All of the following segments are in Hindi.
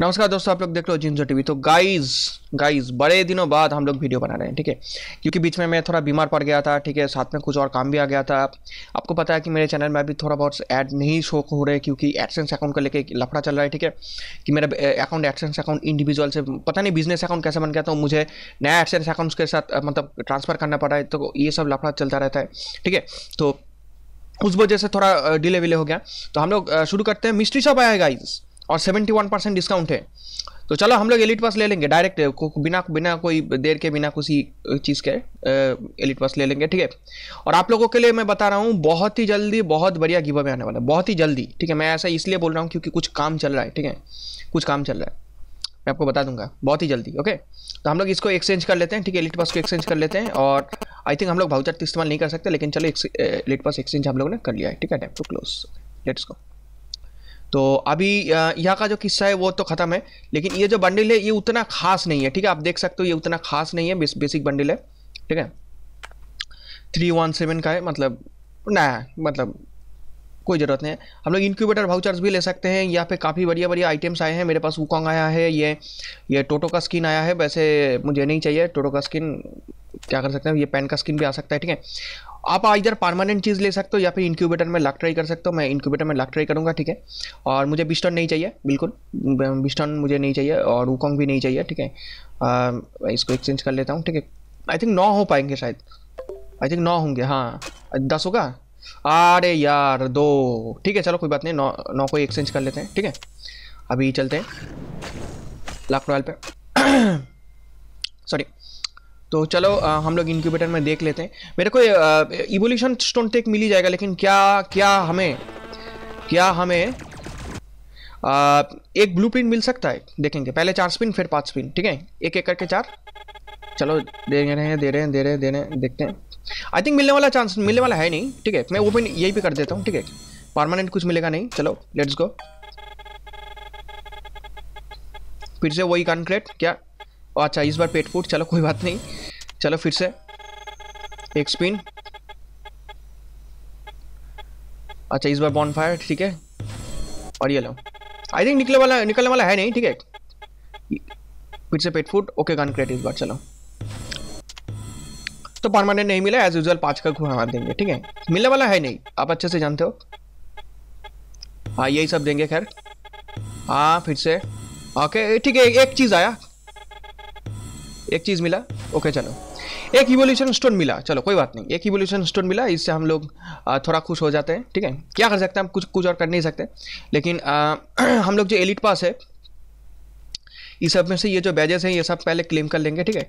नमस्कार दोस्तों आप लोग देख लो जिंजो टीवी तो गाइस गाइस बड़े दिनों बाद हम लोग वीडियो बना रहे हैं ठीक है क्योंकि बीच में मैं थोड़ा बीमार पड़ गया था ठीक है साथ में कुछ और काम भी आ गया था आपको पता है कि मेरे चैनल में अभी थोड़ा बहुत ऐड नहीं शो हो रहे क्योंकि एडसेंस अकाउंट को लेकर लफड़ा चल रहा है ठीक है कि मेरा अकाउंट एडसेंस अकाउंट इंडिविजुअल से पता नहीं बिजनेस अकाउंट कैसे बन गया तो मुझे नया एडसेंस अकाउंट के साथ मतलब ट्रांसफ़र करना पड़ा है तो ये सब लफड़ा चलता रहता है ठीक है तो उस वजह से थोड़ा डिले विले हो गया तो हम लोग शुरू करते हैं मिस्ट्री शॉप आया गाइज और 71 परसेंट डिस्काउंट है तो चलो हम लोग एलिट पास ले लेंगे डायरेक्ट को बिना बिना कोई देर के बिना किसी चीज़ के एलिट पास ले लेंगे ठीक है और आप लोगों के लिए मैं बता रहा हूँ बहुत ही जल्दी बहुत बढ़िया गिव में आने वाला है बहुत ही जल्दी ठीक है मैं ऐसा इसलिए बोल रहा हूँ क्योंकि कुछ काम चल रहा है ठीक है कुछ काम चल रहा है मैं आपको बता दूंगा बहुत ही जल्दी ओके तो हम लोग इसको एक्सचेंज कर लेते हैं ठीक है एलिट पास को एक्सचेंज कर लेते हैं और आई थिंक हम लोग भाउचर इस्तेमाल नहीं कर सकते लेकिन चलो एलिट पास एक्सचेंज हम लोगों ने कर लिया है ठीक है टू क्लोज लेट्स गो तो अभी यहाँ का जो किस्सा है वो तो ख़त्म है लेकिन ये जो बंडल है ये उतना खास नहीं है ठीक है आप देख सकते हो ये उतना खास नहीं है बेसिक बंडल है ठीक है थ्री वन सेवन का है मतलब नया मतलब कोई ज़रूरत नहीं है हम लोग इंक्यूबेटर वाउचर्स भी ले सकते हैं यहाँ पे काफ़ी बढ़िया बढ़िया आइटम्स आए हैं मेरे पास वूकॉन्ग आया है ये ये टोटो का स्किन आया है वैसे मुझे नहीं चाहिए टोटो का स्किन क्या कर सकते हैं ये पेन का स्किन भी आ सकता है ठीक है आप इधर परमानेंट चीज़ ले सकते हो या फिर इंक्यूबेटर में लक ट्राई कर सकते हो मैं इंक्यूबेटर में लक ट्राई करूँगा ठीक है और मुझे बिस्टन नहीं चाहिए बिल्कुल बिस्टन मुझे नहीं चाहिए और वूकॉन्ग भी नहीं चाहिए ठीक है इसको एक्सचेंज कर लेता हूँ ठीक है आई थिंक नौ हो पाएंगे शायद आई थिंक नौ होंगे हाँ दस होगा अरे यार दो ठीक है चलो कोई बात नहीं नौ नौ को एक्सचेंज कर लेते हैं ठीक है अभी चलते हैं रॉयल पे सॉरी तो चलो आ, हम लोग इनक्यूबेटर में देख लेते हैं मेरे को इवोल्यूशन स्टोन टेक मिल ही जाएगा लेकिन क्या क्या हमें क्या हमें आ, एक प्रिंट मिल सकता है देखेंगे पहले चार स्पिन फिर पाँच स्पिन ठीक है एक एक करके चार चलो दे रहे हैं दे रहे हैं दे रहे हैं दे रहे हैं देखते हैं आई थिंक मिलने वाला चांस मिलने वाला है नहीं ठीक है मैं ओपन यही पे कर देता हूँ ठीक है परमानेंट कुछ मिलेगा नहीं चलो लेट्स गो फिर से वही कॉन्क्रेट क्या अच्छा इस बार पेट फूट चलो कोई बात नहीं चलो फिर से एक स्पिन अच्छा इस बार बॉन फायर ठीक है और ये लो आई थिंक निकलने वाला निकलने वाला है नहीं ठीक है फिर से पेट फूट ओके कॉन्क्रेट इस बार चलो तो परमानेंट नहीं मिला एज यूजल पांच का घुमा देंगे ठीक है मिलने वाला है नहीं आप अच्छे से जानते हो हाँ यही सब देंगे खैर हाँ फिर से ओके ठीक है एक चीज़ आया एक चीज़ मिला ओके चलो एक इवोल्यूशन स्टोन मिला चलो कोई बात नहीं एक इवोल्यूशन स्टोन मिला इससे हम लोग थोड़ा खुश हो जाते हैं ठीक है क्या कर सकते हैं हम कुछ कुछ और कर नहीं सकते लेकिन आ, हम लोग जो एलिट पास है इस सब में से ये जो बैजेस हैं ये सब पहले क्लेम कर लेंगे ठीक है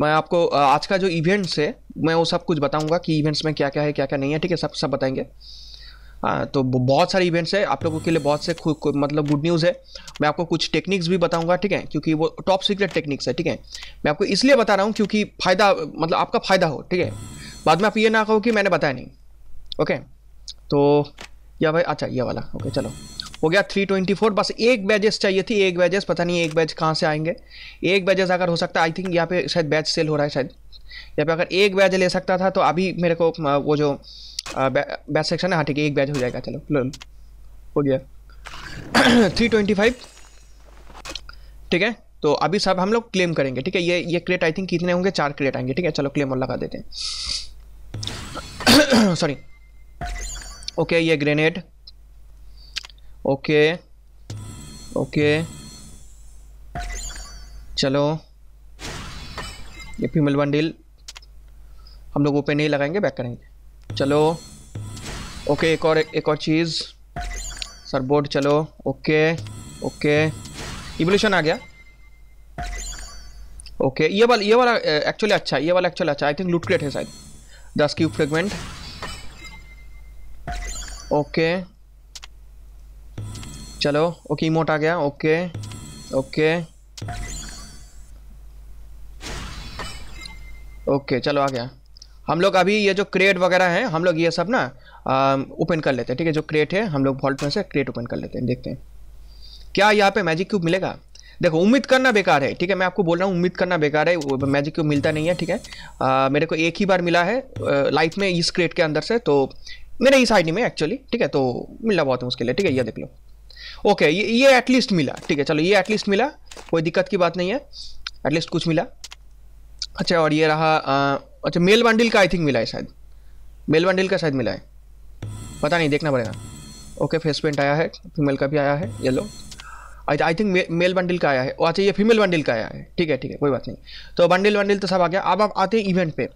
मैं आपको आज का जो इवेंट्स है मैं वो सब कुछ बताऊँगा कि इवेंट्स में क्या क्या है क्या क्या नहीं है ठीक है सब सब बताएंगे हाँ तो बहुत सारे इवेंट्स है आप लोगों के लिए बहुत से मतलब गुड न्यूज़ है मैं आपको कुछ टेक्निक्स भी बताऊंगा ठीक है क्योंकि वो टॉप सीक्रेट टेक्निक्स है ठीक है मैं आपको इसलिए बता रहा हूँ क्योंकि फ़ायदा मतलब आपका फ़ायदा हो ठीक है बाद में आप ये ना कहो कि मैंने बताया नहीं ओके तो या भाई अच्छा ये वाला ओके चलो हो गया 324 बस एक बैजेस चाहिए थी एक बैजेस पता नहीं एक बैच कहाँ से आएंगे एक बैजेस अगर हो सकता है आई थिंक यहाँ पे शायद बैच सेल हो रहा है शायद यहाँ पे अगर एक बैच ले सकता था तो अभी मेरे को वो जो बैच सेक्शन है हाँ ठीक है एक बैच हो जाएगा चलो हो गया थ्री ट्वेंटी फाइव ठीक है तो अभी सब हम लोग क्लेम करेंगे ठीक है ये ये क्रेट आई थिंक कितने होंगे चार क्रेट आएंगे ठीक है चलो क्लेम और लगा देते हैं सॉरी ओके ये ग्रेनेड ओके ओके चलो ये फीमेल बंडील हम लोग ओपन नहीं लगाएंगे बैक करेंगे चलो ओके एक और एक और चीज़ सर बोर्ड चलो ओके ओके इवोल्यूशन आ गया ओके ये वाला ये वाला एक्चुअली अच्छा ये वाला एक्चुअली अच्छा आई थिंक लूट क्रिएट है शायद दस क्यूब फ्रेगमेंट ओके चलो ओके इमोट आ गया ओके ओके ओके चलो आ गया हम लोग अभी ये जो क्रेट वगैरह है हम लोग ये सब ना ओपन कर लेते हैं ठीक है जो क्रेट है हम लोग वॉल्ट में से क्रेट ओपन कर लेते हैं देखते हैं क्या यहाँ पे मैजिक क्यूब मिलेगा देखो उम्मीद करना बेकार है ठीक है मैं आपको बोल रहा हूँ उम्मीद करना बेकार है मैजिक क्यूब मिलता नहीं है ठीक है मेरे को एक ही बार मिला है लाइफ में इस क्रेट के अंदर से तो मेरे इस आई में एक्चुअली ठीक है तो मिलना बहुत मुश्किल है ठीक है यह देख लो ओके ये ये एटलीस्ट मिला ठीक है चलो ये एटलीस्ट मिला कोई दिक्कत की बात नहीं है एटलीस्ट कुछ मिला अच्छा और ये रहा आ, अच्छा मेल बंडल का आई थिंक मिला है शायद मेल बंडल का शायद मिला है पता नहीं देखना पड़ेगा ओके फेस पेंट आया है फीमेल का भी आया है yellow I think male bundle का आया है अच्छा ये फीमेल बंडल का आया है ठीक है ठीक है कोई बात नहीं तो बंडल वंडल तो सब आ गया अब आप आते हैं इवेंट पे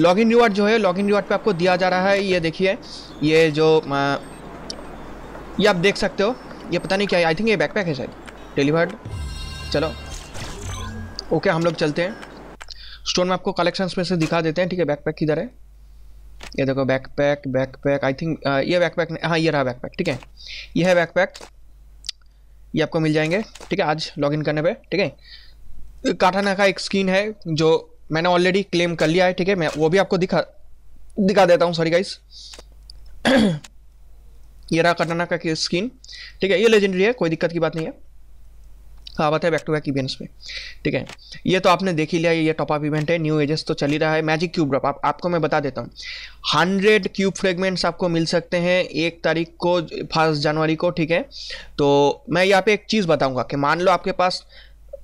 लॉग इन रिवार्ड जो है लॉग इन रिवार्ड पे आपको दिया जा रहा है ये देखिए ये जो ये आप देख सकते हो ये पता नहीं क्या आई थिंक ये बैकपैक है शायद डिलीवर्ड चलो ओके हम लोग चलते हैं स्टोन में आपको कलेक्शंस में से दिखा देते हैं ठीक है बैकपैक किधर है ये देखो बैकपैक बैकपैक आई थिंक ये बैकपैक हाँ ये रहा बैकपैक ठीक है ये है बैकपैक ये आपको मिल जाएंगे ठीक है आज लॉगिन करने पे ठीक है काठाना का एक स्क्रीन है जो मैंने ऑलरेडी क्लेम कर लिया है ठीक है मैं वो भी आपको दिखा दिखा देता हूँ सॉरी गाइस ये रहा कटानाका की स्किन ठीक है ये लेजेंडरी है कोई दिक्कत की बात नहीं है हाँ बात है बैक टू बैक इवेंट्स में ठीक है ये तो आपने देख ही लिया ये टॉप अप इवेंट है न्यू एजेस तो चल ही रहा है मैजिक क्यूब ड्रॉप आप, आपको मैं बता देता हूँ हंड्रेड क्यूब फ्रेगमेंट्स आपको मिल सकते हैं एक तारीख को फर्स्ट जनवरी को ठीक है तो मैं यहाँ पे एक चीज़ बताऊँगा कि मान लो आपके पास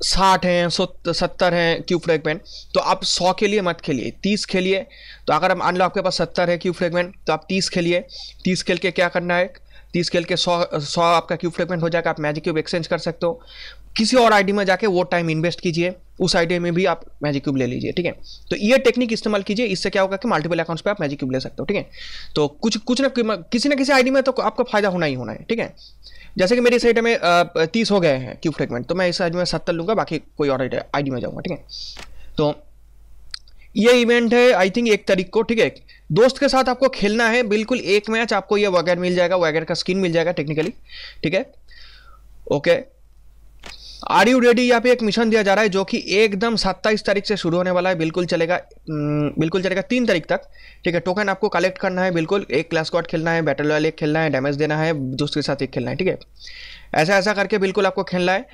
साठ हैं सौ सत्तर हैं क्यू फ्रेगमेंट तो आप सौ के लिए मत खेलिए तीस खेलिए तो अगर हम मान लो आपके पास सत्तर है क्यू फ्रेगमेंट तो आप तीस खेलिए तीस खेल के क्या करना है तीस खेल के सौ सौ आपका क्यू फ्रेगमेंट हो जाएगा आप मैजिक क्यूब एक्सचेंज कर सकते हो किसी और आईडी में जाके वो टाइम इन्वेस्ट कीजिए उस आइडिया में भी आप मैजिक क्यूब ले लीजिए ठीक है तो ये टेक्निक इस्तेमाल कीजिए इससे क्या होगा कि मल्टीपल अकाउंट्स पे आप मैजिक क्यूब ले सकते हो ठीक है तो कुछ कुछ ना किसी ना किसी आईडी में तो आपका फायदा होना ही होना है ठीक है जैसे कि मेरे इस में तीस हो गए हैं क्यूब फ्रेगमेंट तो मैं इस आईडी में सत्तर लूंगा बाकी कोई और आईडी में जाऊंगा ठीक है तो ये इवेंट है आई थिंक एक तारीख को ठीक है दोस्त के साथ आपको खेलना है बिल्कुल एक मैच आपको ये वगैरह मिल जाएगा वगैरह का स्किन मिल जाएगा टेक्निकली ठीक है ओके आर यू रेडी यहाँ पे एक मिशन दिया जा रहा है जो कि एकदम सत्ताईस तारीख से शुरू होने वाला है बिल्कुल चलेगा बिल्कुल चलेगा तीन तारीख तक ठीक है टोकन आपको कलेक्ट करना है बिल्कुल एक क्लास कॉट खेलना है बैटल वाले एक खेलना है डैमेज देना है दूसरे के साथ एक खेलना है ठीक है ऐसा ऐसा करके बिल्कुल आपको खेलना है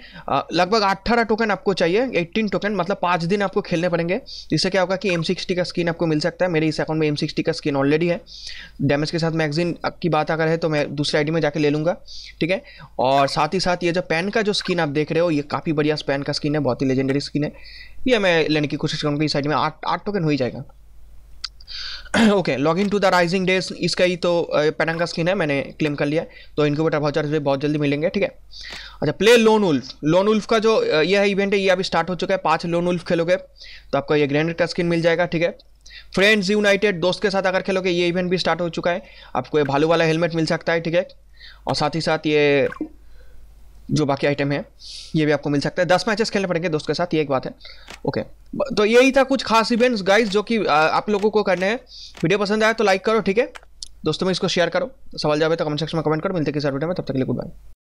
लगभग अट्ठारह टोकन आपको चाहिए एट्टीन टोकन मतलब पाँच दिन आपको खेलने पड़ेंगे जिससे क्या होगा कि एम सिक्सटी का स्किन आपको मिल सकता है मेरे इस अकाउंट में एम सिक्सटी का स्किन ऑलरेडी है डैमेज के साथ मैगजीन की बात अगर है तो मैं दूसरे आई में जाके ले लूँगा ठीक है और साथ ही साथ ये जो पैन का जो स्किन आप देख रहे हो ये काफ़ी बढ़िया पैन का स्किन है बहुत ही लेजेंडरी स्किन है ये मैं लेने की कोशिश करूँगा इस साइड में आठ आठ टोकन हो ही जाएगा okay log in to the rising days इसका ही तो पैटर्न का स्किन है मैंने क्लेम कर लिया तो इनको बेटा बहुत भी बहुत जल्दी मिलेंगे ठीक है अच्छा play lone wolf lone wolf का जो ये है इवेंट है ये अभी स्टार्ट हो चुका है पाँच लोन उल्फ खेलोगे तो आपको ये ग्रैंड का स्किन मिल जाएगा ठीक है फ्रेंड्स यूनाइटेड दोस्त के साथ अगर खेलोगे ये इवेंट भी स्टार्ट हो चुका है आपको ये भालू वाला हेलमेट मिल सकता है ठीक है और साथ ही साथ ये जो बाकी आइटम है ये भी आपको मिल सकता है दस मैचेस खेलने पड़ेंगे दोस्त के साथ ये एक बात है ओके तो यही था कुछ खास इवेंट्स गाइस जो कि आप लोगों को करने हैं वीडियो पसंद आया तो लाइक करो ठीक है दोस्तों में इसको शेयर करो सवाल जाए तो कमेंट सेक्शन में कमेंट करो मिलते किसी वीडियो में तब तक के लिए गुड बाय